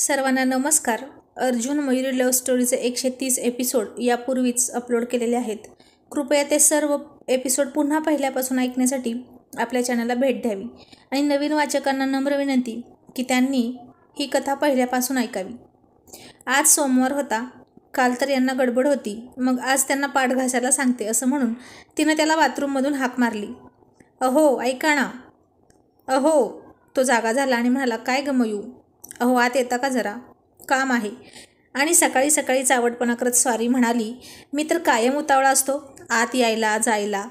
सर्वांना नमस्कार अर्जुन मयुरी लव्ह स्टोरीचे एकशे तीस एपिसोड यापूर्वीच अपलोड केलेले आहेत कृपया ते सर्व एपिसोड पुन्हा पहिल्यापासून ऐकण्यासाठी आपल्या चॅनलला भेट द्यावी आणि नवीन वाचकांना नम्र विनंती की त्यांनी ही कथा पहिल्यापासून ऐकावी आज सोमवार होता काल तर यांना गडबड होती मग आज त्यांना पाठ घासायला सांगते असं म्हणून तिनं त्याला बाथरूममधून हाक मारली अहो ऐका ना अहो तो जागा झाला आणि म्हणाला काय गमयू अहो आत येता का जरा काम आहे आणि सकाळी सकाळी चावटपणा करत स्वारी म्हणाली मी तर कायम उतावळा असतो आत यायला जायला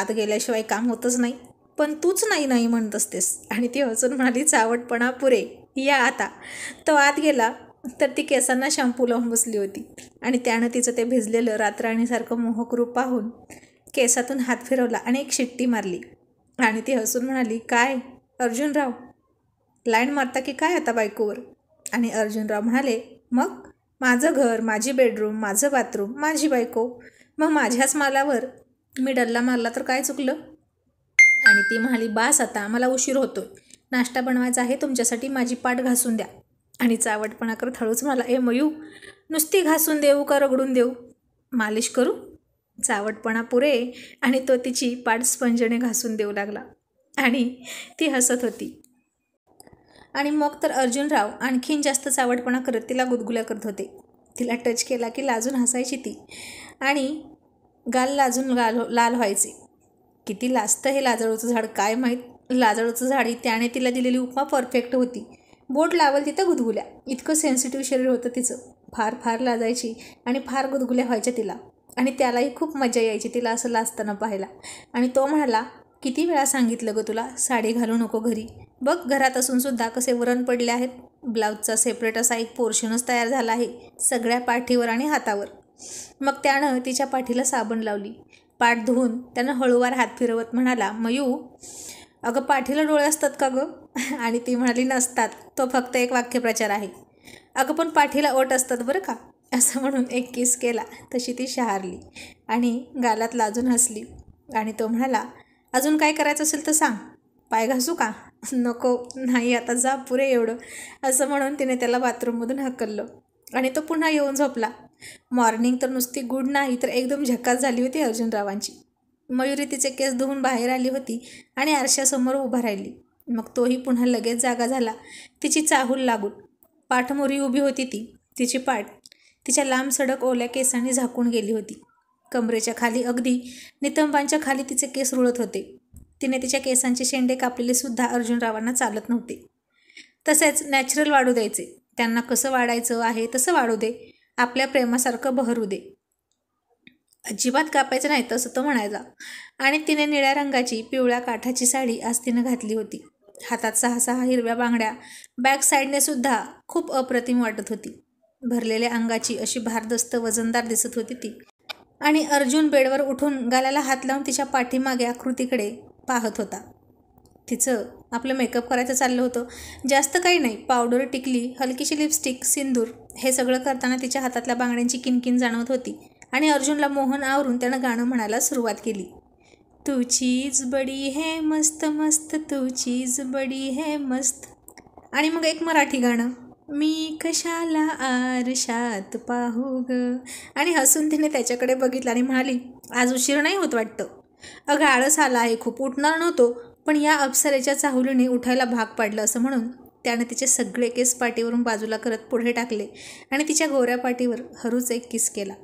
आत गेल्याशिवाय काम होतच नाही पण तूच नाही नाही म्हणत असतेस आणि ती हसून म्हणाली चावटपणा पुरे या आता तो आत गेला तर ती केसांना शॅम्पू लावून बसली होती आणि त्यानं तिचं ते भिजलेलं रातराणीसारखं मोहक रूप पाहून केसातून हात फिरवला आणि एक शिट्टी मारली आणि ती हसून म्हणाली काय अर्जुनराव लाईन मारता की काय आता बायकोवर आणि अर्जुनराव म्हणाले मग माझं घर माझी बेडरूम माझं बाथरूम माझी बायको मग माझ्याच मालावर मी डल्ला मारला तर काय चुकलं आणि ती म्हणाली बास आता मला उशीर होतोय नाश्ता बनवायचा आहे तुमच्यासाठी माझी पाठ घासून द्या आणि चावटपणा करत हळूच मला ए मयू नुसती घासून देऊ का रगडून देऊ मालिश करू चावटपणा पुरे आणि तो तिची पाठ स्पंजने घासून देऊ लागला आणि ती हसत होती आणि मग तर अर्जुनराव आणखीन जास्त चावडपणा करत तिला गुदगुल्या करत होते तिला टच केला की लाजून हसायची ती आणि गाल लाजून गाल लाल व्हायचे किती लाजतं हे लाजळूचं झाड काय माहीत लाजळूचं झाड ही त्याने तिला दिलेली उपमा परफेक्ट होती बोट लावल तिथं गुदगुल्या इतकं सेन्सिटिव्ह शरीर होतं तिचं फार फार लाजायची आणि फार गुदगुल्या व्हायच्या तिला आणि त्यालाही खूप मजा यायची तिला असं लाजताना पाहायला आणि तो म्हणाला किती वेळा सांगितलं गं तुला साडी घालू नको घरी बघ घरात असूनसुद्धा कसे वरण पडले आहेत ब्लाऊजचा सेपरेट असा एक पोर्शनच तयार झाला आहे सगळ्या पाठीवर आणि हातावर मग त्यानं तिच्या पाठीला साबण लावली पाठ धुवून त्यानं हळूवार हात फिरवत म्हणाला मयू अगं पाठीला डोळे असतात का गं आणि ती म्हणाली नसतात तो फक्त एक वाक्यप्रचार आहे अगं पण पाठीला ओट असतात बरं का असं म्हणून एक किस केला तशी ती शहारली आणि गालात लाजून हसली आणि तो म्हणाला अजून काय करायचं असेल तर सांग पाय घासू का नको नाही आता जा पुरे एवढं असं म्हणून तिने त्याला बाथरूममधून हकललं आणि तो पुन्हा येऊन झोपला मॉर्निंग तर नुसती गुड नाही तर एकदम झकास झाली होती अर्जुनरावांची मयुरी तिचे केस धुवून बाहेर आली होती आणि आरशासमोर उभा राहिली मग तोही पुन्हा लगेच जागा झाला तिची चाहूल लागून पाठमोरी उभी होती ती तिची पाठ तिच्या लांब सडक ओल्या केसांनी झाकून गेली होती कमरेच्या खाली अगदी नितंबांच्या खाली तिचे केस रुळत होते तिने तिच्या केसांचे शेंडे कापलेले सुद्धा अर्जुनरावांना चालत नव्हते तसेच नॅचरल वाढू द्यायचे त्यांना कसं वाढायचं आहे तसं वाढू दे आपल्या प्रेमासारखं बहरू दे अजिबात कापायचं नाही तसं तो म्हणायचा आणि तिने निळ्या रंगाची पिवळ्या काठाची साडी आज तिनं घातली होती हातात सहा सहा हिरव्या बांगड्या बॅक साईडने सुद्धा खूप अप्रतिम वाटत होती भरलेल्या अंगाची अशी भारदस्त वजनदार दिसत होती ती आणि अर्जुन बेडवर उठून गालाला हात लावून तिच्या पाठीमागे आकृतीकडे पाहत होता तिचं आपलं मेकअप करायचं चाललं होतं जास्त काही नाही पावडर टिकली हलकीशी लिपस्टिक सिंदूर हे सगळं करताना तिच्या हातातल्या बांगड्यांची किनकिन जाणवत होती आणि अर्जुनला मोहन आवरून त्यानं गाणं म्हणायला सुरुवात केली तू चीज बडी है मस्त मस्त तू चीज बडी है मस्त आणि मग एक मराठी गाणं मी कशाला आरशात पाहू ग आणि हसून तिने त्याच्याकडे बघितलं आणि म्हणाली आज उशीर नाही होत वाटतं अगं आळस आला आहे खूप उठणार नव्हतो पण या अप्सरेच्या चाहुलीने उठायला भाग पाडलं असं म्हणून त्यानं तिचे सगळे केस पाटीवरून बाजूला करत पुढे टाकले आणि तिच्या गोऱ्या पाठीवर हरूच एक किस केला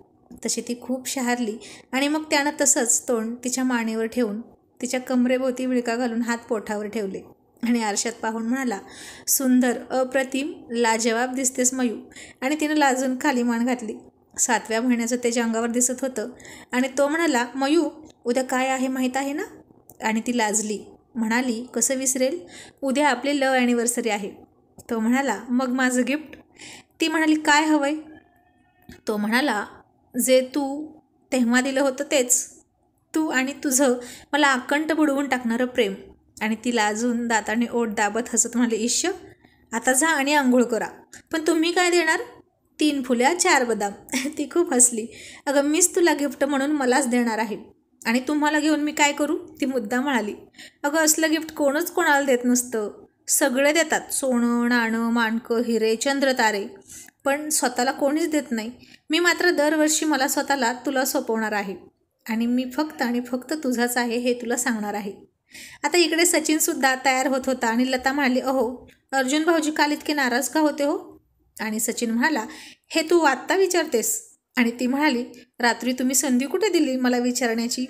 तशी ती खूप शहारली आणि मग त्यानं तसंच तोंड तिच्या मानेवर ठेवून तिच्या कमरेभोवती विळका घालून हात पोठावर ठेवले आणि आरशात पाहून म्हणाला सुंदर अप्रतिम लाजवाब दिसतेस मयू आणि तिने लाजून खाली मान घातली सातव्या महिन्याचं त्याच्या अंगावर दिसत होतं आणि तो म्हणाला मयू उद्या काय आहे माहीत आहे ना आणि ती लाजली म्हणाली कसं विसरेल उद्या आपली लव ॲनिव्हर्सरी आहे तो म्हणाला मग माझं गिफ्ट ती म्हणाली काय हवंय तो म्हणाला जे तू तेव्हा दिलं होतं तेच तू आणि तुझं मला आकंठ बुडवून टाकणारं प्रेम आणि तिला अजून दाताने ओठ दाबत हसत म्हणाले ईश्य आता जा आणि आंघोळ करा पण तुम्ही काय देणार तीन फुल्या चार बदाम ती खूप हसली अगं मीच तुला गिफ्ट म्हणून मलाच देणार आहे आणि तुम्हाला घेऊन मी काय करू ती मुद्दा म्हणाली अगं असलं गिफ्ट कोणच कोणाला देत नसतं सगळे देतात सोनं नाणं माणकं हिरे चंद्र तारे पण स्वतःला कोणीच देत नाही मी मात्र दरवर्षी मला स्वतःला तुला सोपवणार आहे आणि मी फक्त आणि फक्त तुझाच आहे हे तुला सांगणार आहे आता इकडे सचिनसुद्धा तयार होत होता आणि लता म्हणाली अहो अर्जुन भाऊजी काल इतके नाराज का होते हो आणि सचिन म्हणाला हे तू आत्ता विचारतेस आणि ती म्हणाली रात्री तुम्ही संधी कुठे दिली मला विचारण्याची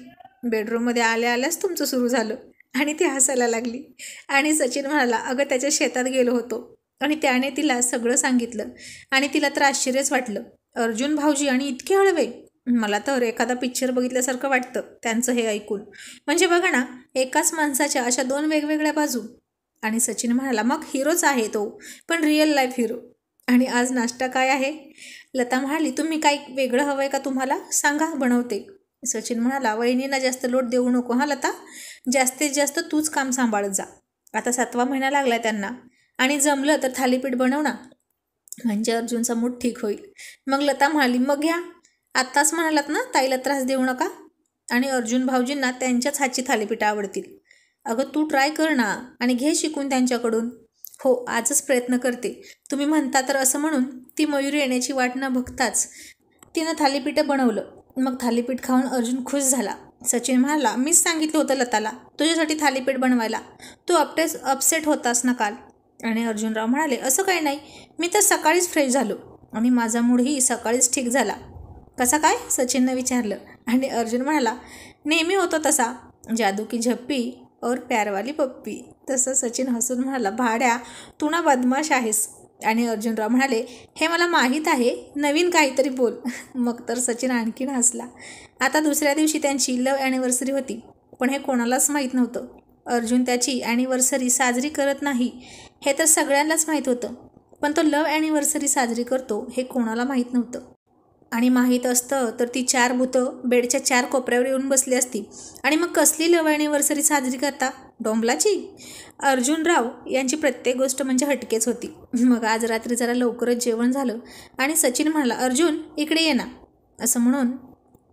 बेडरूममध्ये आल्या आल्यास तुमचं सुरू झालं आणि ती हसायला लागली आणि सचिन म्हणाला अगं त्याच्या शेतात गेलो होतो आणि त्याने तिला सगळं सांगितलं आणि तिला तर आश्चर्यच वाटलं अर्जुन भाऊजी आणि इतके हळवे मला तर एखादा पिक्चर बघितल्यासारखं वाटतं त्यांचं हे ऐकून म्हणजे बघा ना एकाच माणसाच्या अशा दोन वेगवेगळ्या बाजू आणि सचिन म्हणाला मग हिरोच आहे तो पण रिअल लाईफ हिरो आणि आज नाश्ता काय आहे लता म्हणाली तुम्ही काय वेगळं हवं आहे का तुम्हाला सांगा बनवते सचिन म्हणाला वहिनींना जास्त लोट देऊ नको हां लता जास्तीत जास्त तूच काम सांभाळत जा आता सातवा महिना लागला त्यांना आणि जमलं तर थालीपीठ बनव ना म्हणजे अर्जुनचा मूड ठीक होईल मग लता म्हणाली मग घ्या आत्ताच म्हणालात ना ताईला त्रास देऊ नका आणि अर्जुन भाऊजींना त्यांच्याच हातची थालीपीठं आवडतील अगं तू ट्राय कर ना आणि घे शिकून त्यांच्याकडून हो आजच प्रयत्न करते तुम्ही म्हणता तर असं म्हणून ती मयुरी येण्याची वाट न बघताच तिनं थालीपीठं बनवलं मग थालीपीठ खाऊन अर्जुन खुश झाला सचिन म्हणाला मीच सांगितलं होतं लताला तुझ्यासाठी थालीपीठ बनवायला तू अपटेस अपसेट होतास ना काल आणि अर्जुनराव म्हणाले असं काही नाही मी तर सकाळीच फ्रेश झालो आणि माझा मूडही सकाळीच ठीक झाला कसा काय सचिननं विचारलं आणि अर्जुन म्हणाला नेहमी होतो तसा जादू की झप्पी और प्यारवाली पप्पी तसं सचिन हसून म्हणाला भाड्या तू ना बदमाश आहेस आणि अर्जुनराव म्हणाले हे मला माहीत आहे नवीन काहीतरी बोल मग तर सचिन आणखीन हसला आता दुसऱ्या दिवशी त्यांची लव ॲनिव्हर्सरी होती पण हे कोणालाच माहीत नव्हतं अर्जुन त्याची ॲनिव्हर्सरी साजरी करत नाही हे तर सगळ्यांनाच माहीत होतं पण तो लव ॲनिव्हर्सरी साजरी करतो हे कोणाला माहीत नव्हतं आणि माहीत असतं तर ती चार भूतं बेडच्या चार कोपऱ्यावर येऊन बसली असती आणि मग कसली ॲनिव्हर्सरी साजरी करता डोंबलाची अर्जुनराव यांची प्रत्येक गोष्ट म्हणजे हटकेच होती मग आज रात्री जरा लवकरच जेवण झालं आणि सचिन म्हणाला अर्जुन इकडे ये ना असं म्हणून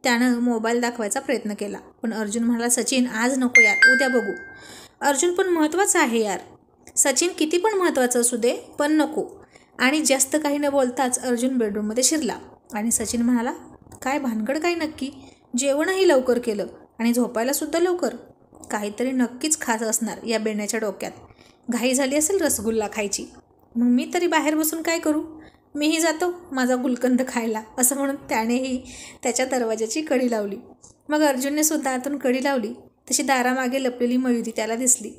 त्यानं मोबाईल दाखवायचा प्रयत्न केला पण अर्जुन म्हणाला सचिन आज नको यार उद्या बघू अर्जुन पण महत्त्वाचं आहे यार सचिन किती पण महत्त्वाचं असू दे पण नको आणि जास्त काही न बोलताच अर्जुन बेडरूममध्ये शिरला आणि सचिन म्हणाला काय भानगड काय नक्की जेवणही लवकर केलं आणि झोपायलासुद्धा लवकर काहीतरी नक्कीच खास असणार या बेण्याच्या डोक्यात घाई झाली असेल रसगुल्ला खायची मग मी तरी बाहेर बसून काय करू मीही जातो माझा गुलकंद खायला असं म्हणून त्यानेही त्याच्या दरवाजाची कडी लावली मग अर्जुनने सुद्धा आतून कडी लावली तशी दारामागे लपलेली मयुरी त्याला दिसली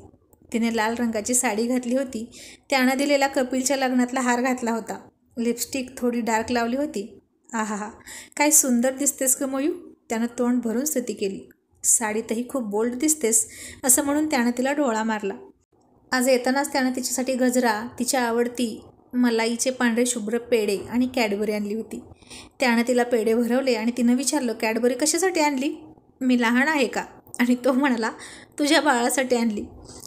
तिने लाल रंगाची साडी घातली होती त्यानं दिलेला कपिलच्या लग्नातला हार घातला होता लिपस्टिक थोडी डार्क लावली होती आहा हा काय सुंदर दिसतेस ग मयू त्यानं तोंड भरून स्थिती केली साडीतही खूप बोल्ड दिसतेस असं म्हणून त्यानं तिला डोळा मारला आज येतानाच त्यानं तिच्यासाठी गजरा तिच्या आवडती मलाईचे पांढरे शुभ्र पेढे आणि कॅडबरी आणली होती त्यानं तिला पेडे भरवले आणि तिनं विचारलं कॅडबरी कशासाठी आणली मी लहान आहे का आणि तो म्हणाला तुझ्या बाळासाठी आणली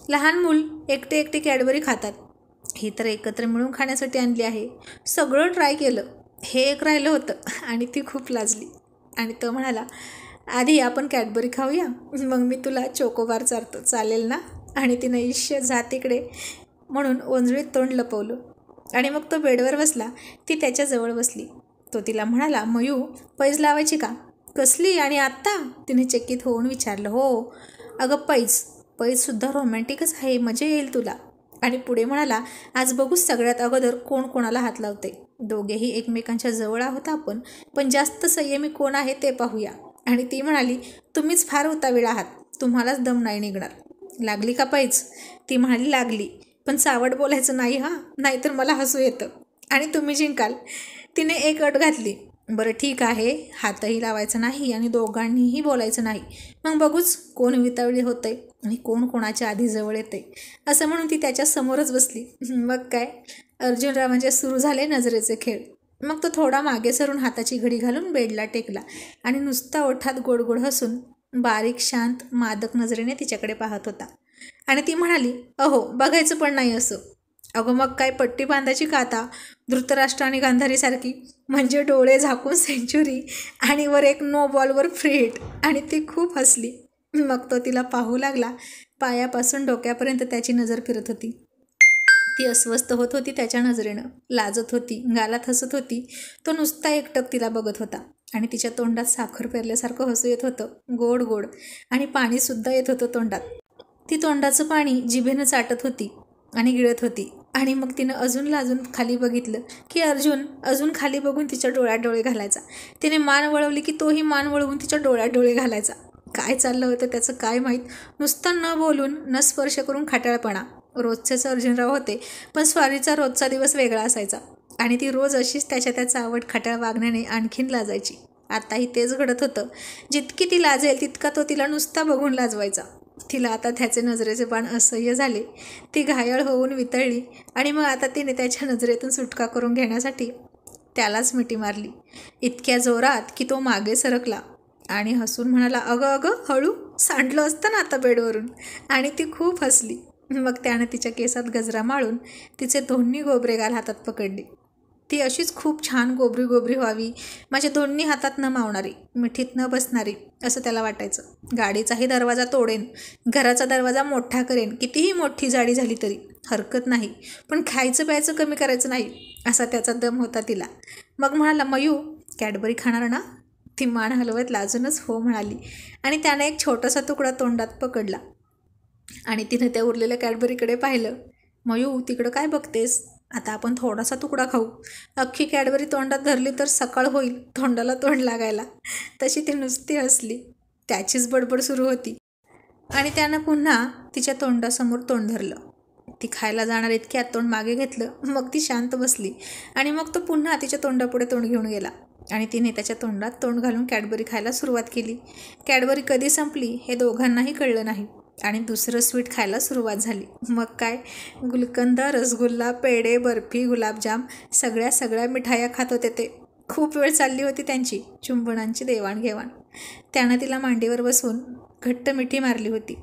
लहान मूल एकटे एकटे कॅडबरी खातात हे तर एकत्र मिळून खाण्यासाठी आणली आहे सगळं ट्राय केलं हे एक राहिलं होतं आणि ती खूप लाजली आणि तो म्हणाला आधी आपण कॅडबरी खाऊया मग मी तुला चोकोबार चारतो चालेल ना आणि तिनं ईश्य इकडे म्हणून ओंजळीत तोंड लपवलं आणि मग तो बेडवर बसला ती त्याच्याजवळ बसली तो तिला म्हणाला मयू पैज लावायची का कसली आणि आत्ता तिने चकित होऊन विचारलं हो अगं पैज पैजसुद्धा रोमॅन्टिकच आहे मजा येईल तुला आणि पुढे म्हणाला आज बघू सगळ्यात अगोदर कोण कोणाला हात लावते दोघेही एकमेकांच्या जवळ आहोत आपण पण जास्त संयमी कोण आहे ते पाहूया आणि ती म्हणाली तुम्हीच फार उतावीळ आहात तुम्हालाच दम नाही निघणार लागली का पाहिज ती म्हणाली लागली पण सावड बोलायचं नाही हां नाहीतर मला हसू येतं आणि तुम्ही जिंकाल तिने एक अट घातली बरं ठीक आहे हातही लावायचं नाही आणि दोघांनीही बोलायचं नाही मग बघूच कोण वितळली होते आणि कोण कोणाच्या आधी जवळ येते असं म्हणून ती त्याच्यासमोरच बसली मग काय अर्जुनरावांच्या सुरू झाले नजरेचे खेळ मग तो थोडा मागे सरून हाताची घडी घालून बेडला टेकला आणि नुसता ओठात गोडगोड हसून बारीक शांत मादक नजरेने तिच्याकडे पाहत होता आणि ती म्हणाली अहो बघायचं पण नाही असं अगं मग काय पट्टी बांधायची का धृतराष्ट्र आणि गांधारीसारखी म्हणजे डोळे झाकून सेंचुरी आणि वर एक नो बॉलवर फ्रीट आणि ती खूप हसली मग तो तिला पाहू लागला पायापासून डोक्यापर्यंत त्याची नजर फिरत होती ती अस्वस्थ होत होती त्याच्या नजरेनं लाजत होती गालात हसत होती तो नुसता एकटक तिला बघत होता आणि तिच्या तोंडात साखर पेरल्यासारखं हसू येत होतं गोड गोड आणि पाणीसुद्धा येत होतं तोंडात ती तोंडाचं पाणी जिभेनं चाटत होती आणि गिळत होती आणि मग तिनं अजून लाजून खाली बघितलं की अर्जुन अजून खाली बघून तिच्या डोळ्यात डोळे घालायचा तिने मान वळवली की तोही मान वळवून तिच्या डोळ्यात डोळे घालायचा काय चाललं होतं त्याचं काय माहीत नुसतं न बोलून न स्पर्श करून खाटाळपणा रोजचेच अर्जुनराव होते पण स्वारीचा रोजचा दिवस वेगळा असायचा आणि ती रोज अशीच त्याच्या त्याचा आवड खाटाळ वागण्याने आणखीन लाजायची आताही तेच घडत होतं जितकी ती लाजेल तितका तो तिला नुसता बघून लाजवायचा तिला आता त्याचे नजरेचे बाण असह्य झाले ती घायळ होऊन वितळली आणि मग आता तिने त्याच्या नजरेतून सुटका करून घेण्यासाठी त्यालाच मिठी मारली इतक्या जोरात की तो मागे सरकला आणि हसून म्हणाला अगं अगं हळू सांडलं असतं ना आता बेडवरून आणि ती खूप हसली मग त्यानं तिच्या केसात गजरा माळून तिचे दोन्ही गोबरेगाल हातात पकडले ती अशीच खूप छान गोबरी गोबरी व्हावी माझ्या दोन्ही हातात न मावणारी मिठीत न बसणारी असं त्याला वाटायचं गाडीचाही दरवाजा तोडेन घराचा दरवाजा मोठा करेन कितीही मोठी जाडी झाली तरी हरकत नाही पण खायचं प्यायचं कमी करायचं नाही असा त्याचा दम होता तिला मग म्हणाला मयू कॅडबरी खाणार ना ती मान हलवत लाजूनच हो म्हणाली आणि त्याने एक छोटासा तुकडा तोंडात पकडला आणि तिनं त्या उरलेल्या कॅडबरीकडे पाहिलं मयू तिकडं काय बघतेस आता आपण थोडासा तुकडा खाऊ अख्खी कॅडबरी तोंडात धरली तर सकाळ होईल तोंडाला तोंड लागायला तशी ती नुसती हसली त्याचीच बडबड सुरू होती आणि त्यानं पुन्हा तिच्या तोंडासमोर तोंड धरलं ती खायला जाणार इतक्यात तोंड मागे घेतलं मग ती शांत बसली आणि मग तो पुन्हा तिच्या तोंडापुढे तोंड घेऊन गेला आणि तिने त्याच्या तोंडात तोंड घालून कॅडबरी खायला सुरुवात केली कॅडबरी कधी संपली हे दोघांनाही कळलं नाही आणि दुसरं स्वीट खायला सुरुवात झाली मग काय गुलकंद रसगुल्ला पेढे बर्फी गुलाबजाम सगळ्या सगळ्या मिठाया खात होते ते खूप वेळ चालली होती त्यांची चुंबणांची देवाणघेवाण त्यानं तिला मांडीवर बसून घट्ट मिठी मारली होती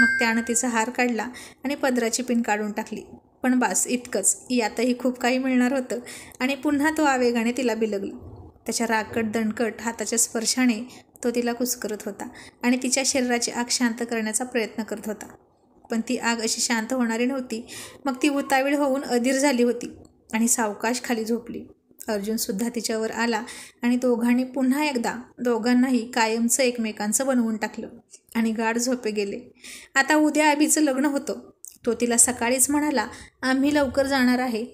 मग त्यानं तिचा हार काढला आणि पदराची पिन काढून टाकली पण बास इतकंच यातही खूप काही मिळणार होतं आणि पुन्हा तो आवेगाने तिला बिलगली त्याच्या राकट दणकट हाताच्या स्पर्शाने तो तिला कुसकरत होता आणि तिच्या शरीराची आग शांत करण्याचा प्रयत्न करत होता पण ती आग अशी शांत होणारी नव्हती मग ती उतावीळ होऊन अधीर झाली होती आणि सावकाश खाली झोपली अर्जुनसुद्धा तिच्यावर आला आणि दोघांनी पुन्हा एकदा दोघांनाही कायमचं एकमेकांचं बनवून टाकलं आणि गाढ झोपे गेले आता उद्या आबीचं लग्न होतं तो तिला सकाळीच म्हणाला आम्ही लवकर जाणार आहे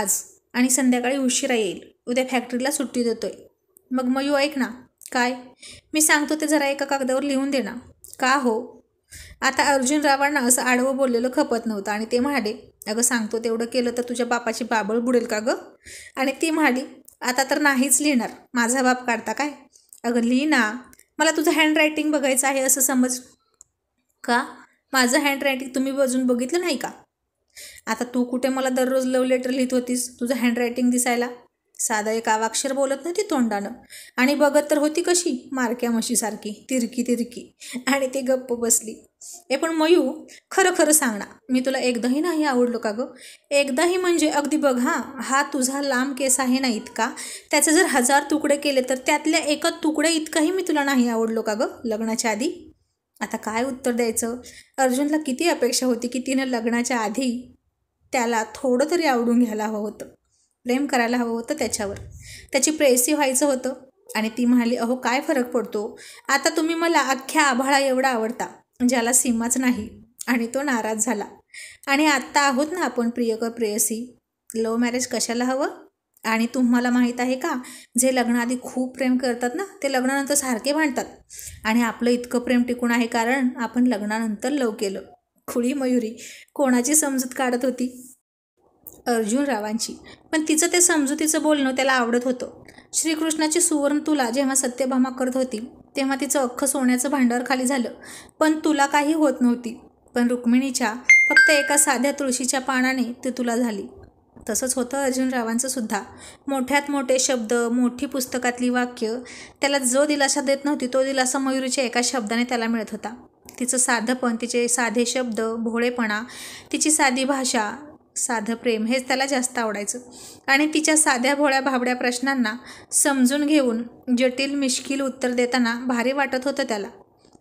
आज आणि संध्याकाळी उशिरा येईल उद्या फॅक्टरीला सुट्टी देतोय मग मयू ऐक ना काय मी सांगतो ते जरा एका कागदावर लिहून दे ना का हो आता अर्जुन रावांना असं आडवं बोललेलं खपत नव्हतं आणि ते म्हणाले अगं सांगतो तेवढं केलं तर तुझ्या बापाची बाबळ बुडेल का गं आणि ती म्हणाली आता तर नाहीच लिहिणार माझा बाप काढता काय अगं लिही ना मला तुझं हँडरायटिंग बघायचं आहे असं समज का माझं हँडरायटिंग तुम्ही अजून बघितलं नाही का आता तू कुठे मला दररोज लव लेटर लिहित होतीस तुझं हँडरायटिंग दिसायला साधा एक आवाक्षर बोलत नव्हती तोंडानं आणि बघत तर होती कशी मारक्या म्हशीसारखी तिरकी तिरकी आणि ती गप्प बसली हे पण मयू खरं खरं सांगणार मी तुला एकदाही नाही आवडलो का गं एकदाही म्हणजे अगदी बघ हां हा तुझा लांब केस आहे ना इतका त्याचे जर हजार तुकडे केले तर त्यातल्या एका तुकड्या इतकाही मी तुला नाही आवडलो का गं लग्नाच्या आधी आता काय उत्तर द्यायचं अर्जुनला किती अपेक्षा होती की तिनं लग्नाच्या आधी त्याला थोडं तरी आवडून घ्यायला हवं होतं प्रेम करायला हवं होतं त्याच्यावर त्याची प्रेयसी व्हायचं होतं आणि ती म्हणाली अहो काय फरक पडतो आता तुम्ही मला अख्ख्या आभाळा एवढा आवडता ज्याला सीमाच नाही आणि तो नाराज झाला आणि आत्ता आहोत ना आपण प्रियकर प्रेयसी लव मॅरेज कशाला हवं आणि तुम्हाला माहीत आहे का जे लग्नाआधी खूप प्रेम करतात ना ते लग्नानंतर सारखे भांडतात आणि आपलं इतकं प्रेम टिकून आहे कारण आपण लग्नानंतर लव केलं खुळी मयुरी कोणाची समजूत काढत होती अर्जुनरावांची पण तिचं ते समजुतीचं बोलणं त्याला आवडत होतं श्रीकृष्णाची सुवर्ण तुला जेव्हा सत्यभामा करत होती तेव्हा तिचं अख्खं सोन्याचं भांडार खाली झालं पण तुला काही होत नव्हती पण रुक्मिणीच्या फक्त एका साध्या तुळशीच्या पानाने ती तुला झाली तसंच होतं रावांचं सुद्धा मोठ्यात मोठे शब्द मोठी पुस्तकातली वाक्य त्याला जो दिलासा देत नव्हती तो दिलासा मयुरीच्या एका शब्दाने त्याला मिळत होता तिचं साधंपण तिचे साधे शब्द भोळेपणा तिची साधी भाषा साधं प्रेम हेच त्याला जास्त आवडायचं आणि तिच्या साध्या भोळ्या भाबड्या प्रश्नांना समजून घेऊन जटिल मिश्किल उत्तर देताना भारी वाटत होतं त्याला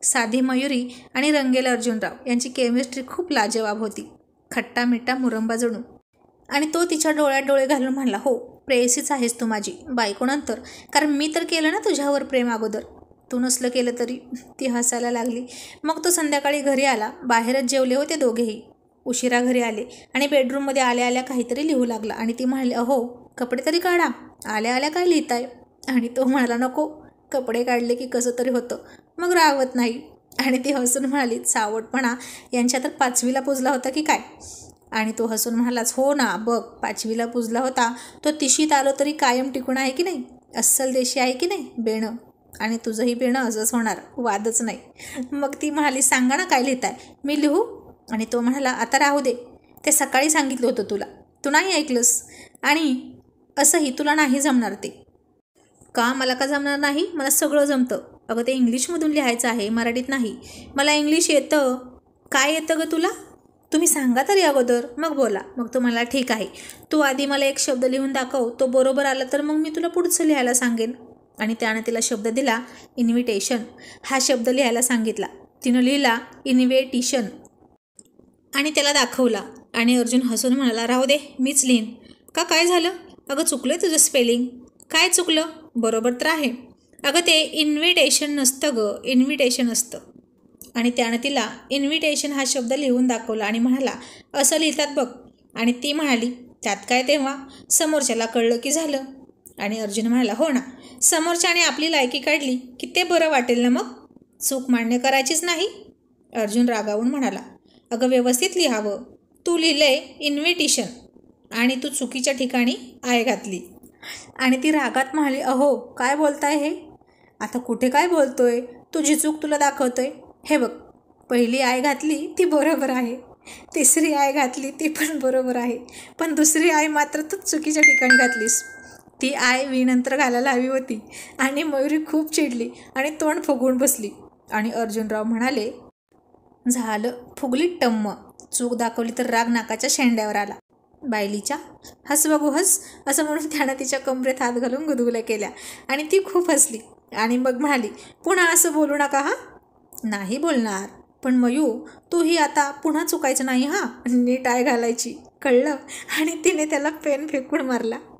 साधी मयुरी आणि रंगेल अर्जुनराव यांची केमिस्ट्री खूप लाजवाब होती खट्टा मिठा मुरंबा जणू आणि तो तिच्या डोळ्यात डोळे घालून म्हणला हो प्रेयसीच आहेस तू माझी बायकोनंतर कारण मी तर केलं ना तुझ्यावर प्रेम अगोदर तू नसलं केलं तरी ती हसायला लागली मग तो संध्याकाळी घरी आला बाहेरच जेवले होते दोघेही उशिरा घरी आले आणि बेडरूममध्ये आल्या आल्या काहीतरी लिहू लागला आणि ती म्हणाली अहो कपडे तरी काढा आल्या आल्या काय लिहिताय आणि तो म्हणाला नको कपडे काढले की कसं तरी होतं मग रागवत नाही आणि ती हसून म्हणाली सावटपणा यांच्या तर पाचवीला पुजला होता की काय आणि तो हसून म्हणालाच हो ना बघ पाचवीला पुजला होता तो तिशीत आलो तरी कायम टिकून आहे की नाही अस्सल देशी आहे की नाही बेणं आणि तुझंही बेणं असंच होणार वादच नाही मग ती म्हणाली सांगा ना काय लिहिताय मी लिहू आणि तो म्हणाला आता राहू दे ते सकाळी सांगितलं होतं तुला तू नाही ऐकलंस आणि असंही तुला नाही जमणार ते का मला का जमणार नाही मला सगळं जमतं अगं ते इंग्लिशमधून लिहायचं आहे मराठीत नाही मला इंग्लिश येतं काय येतं गं तुला तुम्ही सांगा तरी अगोदर मग बोला मग तो मला ठीक आहे तू आधी मला एक शब्द लिहून दाखव तो बरोबर आला तर मग मी तुला पुढचं लिहायला सांगेन आणि त्यानं तिला शब्द दिला इन्व्हिटेशन हा शब्द लिहायला सांगितला तिनं लिहिला इन्व्हिटेशन आणि त्याला दाखवला आणि अर्जुन हसून म्हणाला राहू दे मीच लिहीन का काय झालं अगं चुकलं आहे तुझं स्पेलिंग काय चुकलं बरोबर तर आहे अगं ते इन्व्हिटेशन नसतं गं इन्व्हिटेशन असतं आणि त्यानं तिला इन्व्हिटेशन हा शब्द लिहून दाखवला आणि म्हणाला असं लिहितात बघ आणि ती म्हणाली त्यात काय तेव्हा समोरच्याला कळलं की झालं आणि अर्जुन म्हणाला हो ना समोरच्याने आपली लायकी काढली की ते बरं वाटेल ना मग चूक मान्य करायचीच नाही अर्जुन रागावून म्हणाला अगं व्यवस्थित लिहावं तू लिहिलंय इन्व्हिटेशन आणि तू चुकीच्या ठिकाणी आय घातली आणि ती रागात म्हणाली अहो काय बोलताय हे आता कुठे काय बोलतोय तुझी चूक तुला दाखवतोय हे बघ पहिली आय घातली ती बरोबर आहे तिसरी आय घातली ती पण बरोबर आहे पण दुसरी आय मात्र तू चुकीच्या ठिकाणी घातलीस ती आय विनंतर घालायला हवी होती आणि मयुरी खूप चिडली आणि तोंड फुगून बसली आणि अर्जुनराव म्हणाले झालं फुगली टम्म चूक दाखवली तर राग नाकाच्या शेंड्यावर आला बायलीच्या हस बघू हस असं म्हणून त्यानं तिच्या कमरेत हात घालून गुदगुल्या केल्या आणि ती खूप हसली आणि मग म्हणाली पुन्हा असं बोलू नका हा नाही बोलणार पण मयू तूही आता पुन्हा चुकायचं नाही हा नीट आय घालायची कळलं आणि तिने त्याला पेन फेकून मारला